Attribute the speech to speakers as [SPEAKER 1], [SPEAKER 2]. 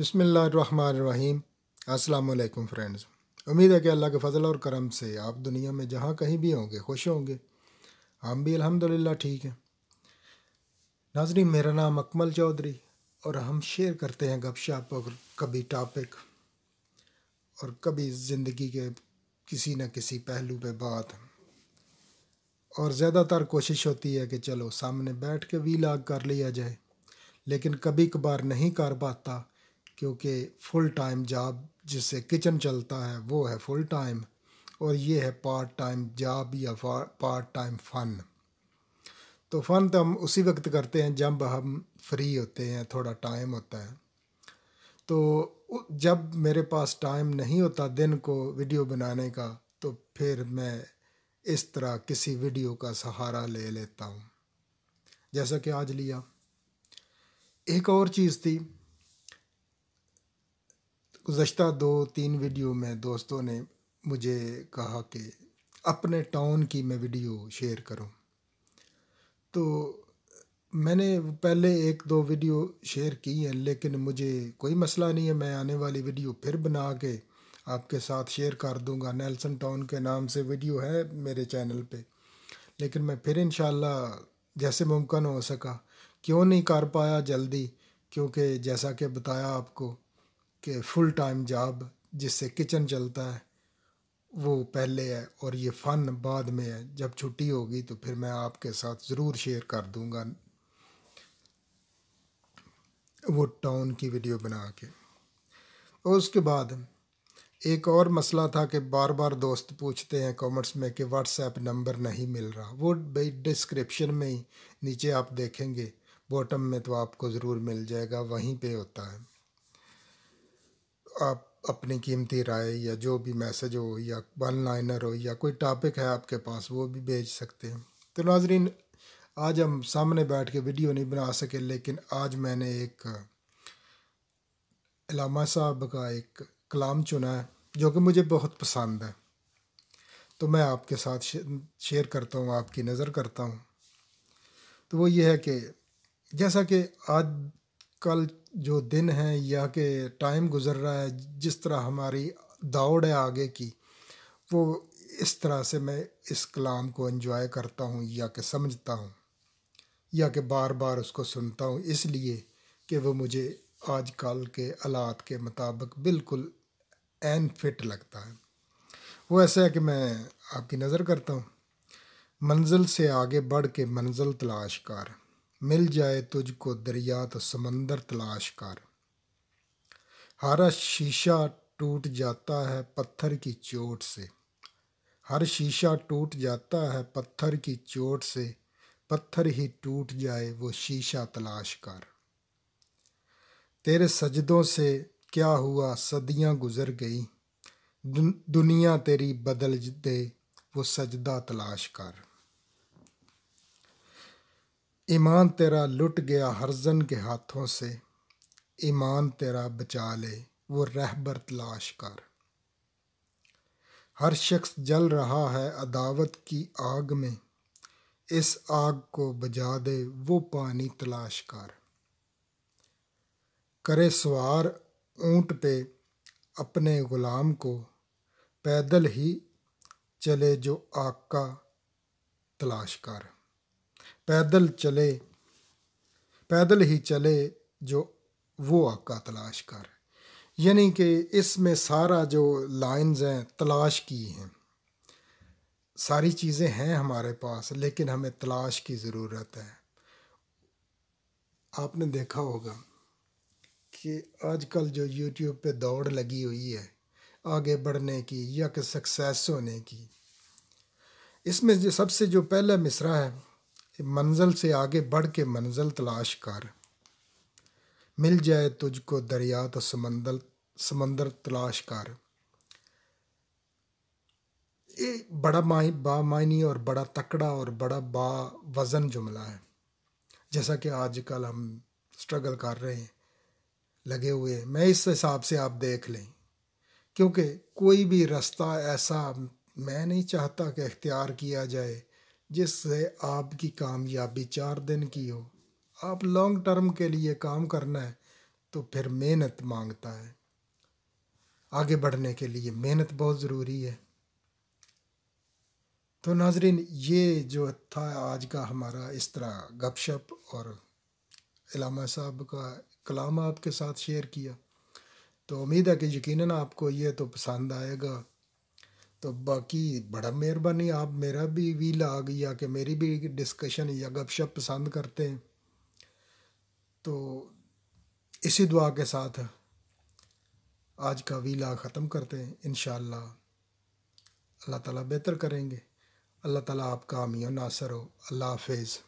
[SPEAKER 1] बसमीम अल्लाम फ्रेंड्स उम्मीद है कि अल्लाह के फजल और करम से आप दुनिया में जहाँ कहीं भी होंगे खुश होंगे हम भी अल्हम्दुलिल्लाह ठीक हैं नाजरी मेरा नाम अकमल चौधरी और हम शेयर करते हैं गपशप और कभी टॉपिक और कभी ज़िंदगी के किसी न किसी पहलू पे बात और ज़्यादातर कोशिश होती है कि चलो सामने बैठ के वीलाग कर लिया जाए लेकिन कभी कभार नहीं कर पाता क्योंकि फुल टाइम जॉब जिससे किचन चलता है वो है फुल टाइम और ये है पार्ट टाइम जॉब या पार्ट टाइम फ़न तो फ़न तो हम उसी वक्त करते हैं जब हम फ्री होते हैं थोड़ा टाइम होता है तो जब मेरे पास टाइम नहीं होता दिन को वीडियो बनाने का तो फिर मैं इस तरह किसी वीडियो का सहारा ले लेता हूँ जैसा कि आज लिया एक और चीज़ थी गुज्त दो तीन वीडियो में दोस्तों ने मुझे कहा कि अपने टाउन की मैं वीडियो शेयर करूं तो मैंने पहले एक दो वीडियो शेयर की है लेकिन मुझे कोई मसला नहीं है मैं आने वाली वीडियो फिर बना के आपके साथ शेयर कर दूंगा नेल्सन टाउन के नाम से वीडियो है मेरे चैनल पे लेकिन मैं फिर इन जैसे मुमकिन हो सका क्यों नहीं कर पाया जल्दी क्योंकि जैसा कि बताया आपको कि फुल टाइम जॉब जिससे किचन चलता है वो पहले है और ये फ़न बाद में है जब छुट्टी होगी तो फिर मैं आपके साथ ज़रूर शेयर कर दूँगा वो टाउन की वीडियो बना के और उसके बाद एक और मसला था कि बार बार दोस्त पूछते हैं कमेंट्स में कि व्हाट्सएप नंबर नहीं मिल रहा वो भाई डिस्क्रिप्शन में ही नीचे आप देखेंगे बॉटम में तो आपको ज़रूर मिल जाएगा वहीं पे होता है आप अपनी कीमती राय या जो भी मैसेज हो या वन लाइनर हो या कोई टॉपिक है आपके पास वो भी भेज सकते हैं तो नाजरीन आज हम सामने बैठ के वीडियो नहीं बना सके लेकिन आज मैंने एक इलामा साहब का एक कलाम चुना है जो कि मुझे बहुत पसंद है तो मैं आपके साथ शेयर करता हूँ आपकी नज़र करता हूँ तो वो ये है कि जैसा कि आज कल जो दिन है या कि टाइम गुज़र रहा है जिस तरह हमारी दौड़ है आगे की वो इस तरह से मैं इस कलाम को एंजॉय करता हूँ या कि समझता हूँ या कि बार बार उसको सुनता हूँ इसलिए कि वह मुझे आजकल के आलात के मुताबिक बिल्कुल एन फिट लगता है वो ऐसा है कि मैं आपकी नज़र करता हूँ मंजिल से आगे बढ़ के मंजिल तलाश कर मिल जाए तुझको दरिया तो समंदर तलाश कर हर शीशा टूट जाता है पत्थर की चोट से हर शीशा टूट जाता है पत्थर की चोट से पत्थर ही टूट जाए वो शीशा तलाश कर तेरे सजदों से क्या हुआ सदियां गुजर गई दुनिया तेरी बदल दे वो सजदा तलाश कर ईमान तेरा लुट गया हरजन के हाथों से ईमान तेरा बचा ले वो रहबर तलाश कर हर शख्स जल रहा है अदावत की आग में इस आग को बजा दे वो पानी तलाश कर करे सवार ऊंट पे अपने गुलाम को पैदल ही चले जो आग का तलाश कर पैदल चले पैदल ही चले जो वो आपका तलाश कर यानी कि इसमें सारा जो लाइंस हैं तलाश की हैं सारी चीज़ें हैं हमारे पास लेकिन हमें तलाश की ज़रूरत है आपने देखा होगा कि आजकल जो यूट्यूब पे दौड़ लगी हुई है आगे बढ़ने की या कि सक्सेस होने की इसमें जो सबसे जो पहला मिसरा है मंजिल से आगे बढ़ के मंजिल तलाश कर मिल जाए तुझको दरिया तो समंदर समंदर तलाश कर ये बड़ा माय बामायनी और बड़ा तकड़ा और बड़ा बा वज़न जुमला है जैसा कि आजकल हम स्ट्रगल कर रहे हैं लगे हुए हैं मैं इस हिसाब से आप देख लें क्योंकि कोई भी रास्ता ऐसा मैं नहीं चाहता कि अख्तियार किया जाए जिससे आपकी कामयाबी चार दिन की हो आप लॉन्ग टर्म के लिए काम करना है तो फिर मेहनत मांगता है आगे बढ़ने के लिए मेहनत बहुत ज़रूरी है तो नाजरीन ये जो था आज का हमारा इस तरह गपशप और इलामा साहब का कलाम आपके साथ शेयर किया तो उम्मीद है कि यकीनन आपको ये तो पसंद आएगा तो बाकी बड़ा मेहरबानी आप मेरा भी व्हील आ गया कि मेरी भी डिस्कशन या गपशप पसंद करते हैं तो इसी दुआ के साथ आज का वीला ख़त्म करते हैं इन अल्लाह ताला बेहतर करेंगे अल्लाह ताला आपका आमियो नासर हो अल्लाह हाफिज़